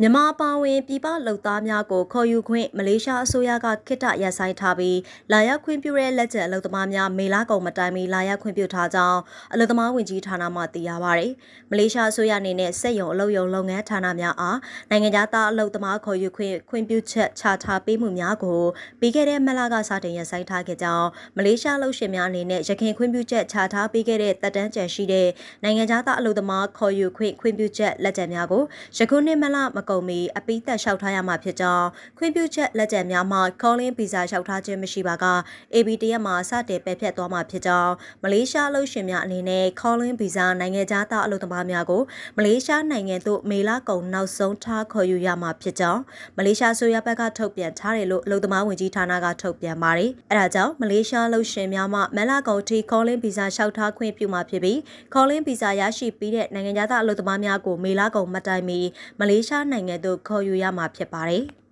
မြန်မာပါဝင်ပြည်ပလုပ်သားများကိုခေါ်ယူခွင့်မလေးရှားအစိုးရကခိတရပ်ဆိုင်ထားပြီးလာရောက်ခွင့်ပြုတဲ့လက်ကျန်အလုပ်သမားများမေလကုန်မတိုင်မီလာရောက်ခွင့်ပြုထားကြောင်းအလုပ်သမားဝန်ကြီးဌာနမှသိရပါဗျ။မလေးရှားအစိုးရအနေနဲ့စက်ရုံအလုပ်ရုံလုပ်ငန်းဌာနများအားနိုင်ငံခြားသားအလုပ်သမားခေါ်ယူခွင့်ခွင့်ပြုချက်ချထားပေးမှုများကိုပြီးခဲ့တဲ့မလကစတင်ရပ်ဆိုင်ထားခဲ့ကြောင်းမလေးရှားလုပ်ရှင်များအနေနဲ့ရခိုင်ခွင့်ပြုချက်ချထားပေးခဲ့တဲ့တပ်တန်းကြံရှိတဲ့နိုင်ငံခြားသားအလုပ်သမားခေါ်ယူခွင့်ခွင့်ပြုချက်လက်ကျန်များကိုယခုနှစ်မလမကုန်မီအပိသက်လျှောက်ထားရမှာဖြစ်ကြောင်းခွင့်ပြုချက်လက်ကျန်များမှ calling visa လျှောက်ထားခြင်းမရှိပါက AB တရက်မှာစတင်ပယ်ဖြတ်သွားမှာဖြစ်ကြောင်းမလေးရှားအလုပ်ရှင်များအနေနဲ့ calling visa နိုင်ငံသားသားအလုပ်သမားများကိုမလေးရှားနိုင်ငံသို့မေလကုန်နောက်ဆုံးထားခေါ်ယူရမှာဖြစ်ကြောင်းမလေးရှားဆိုရဘက်ကထုတ်ပြန်ထားတယ်လို့အလုပ်သမားဝန်ကြီးဌာနကထုတ်ပြန်ပါတယ်။အဲဒါကြောင့်မလေးရှားအလုပ်ရှင်များမှမလကုန်ထိ calling visa လျှောက်ထားခွင့်ပြုမှာဖြစ်ပြီး calling visa ရရှိပြီးတဲ့နိုင်ငံသားအလုပ်သမားများကိုမေလကုန်မတိုင်မီမလေးရှားနိုင်ငံနိုင်ငံသို့ခေါ်ယူရမှာဖြစ်ပါတယ်။